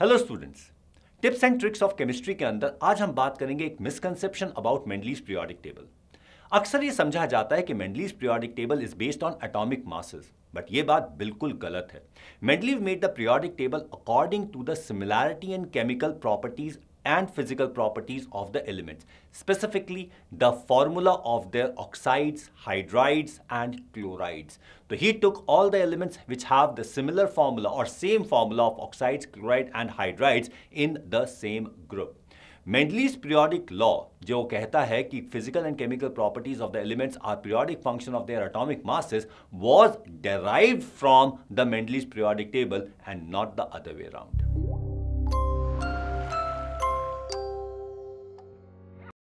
Hello students tips and tricks of chemistry के अंदर आज हम बात करेंगे एक misconception about Mendeleev's periodic table अक्सर ये समझा जाता है कि Mendeleev's periodic table is based on atomic masses but ये बात बिल्कुल गलत है Mendeleev made the periodic table according to the similarity and chemical properties and physical properties of the elements, specifically the formula of their oxides, hydrides, and chlorides. So he took all the elements which have the similar formula or same formula of oxides, chloride, and hydrides in the same group. Mendeley's periodic law, jo kehta hai ki physical and chemical properties of the elements are periodic function of their atomic masses, was derived from the Mendeley's periodic table and not the other way around.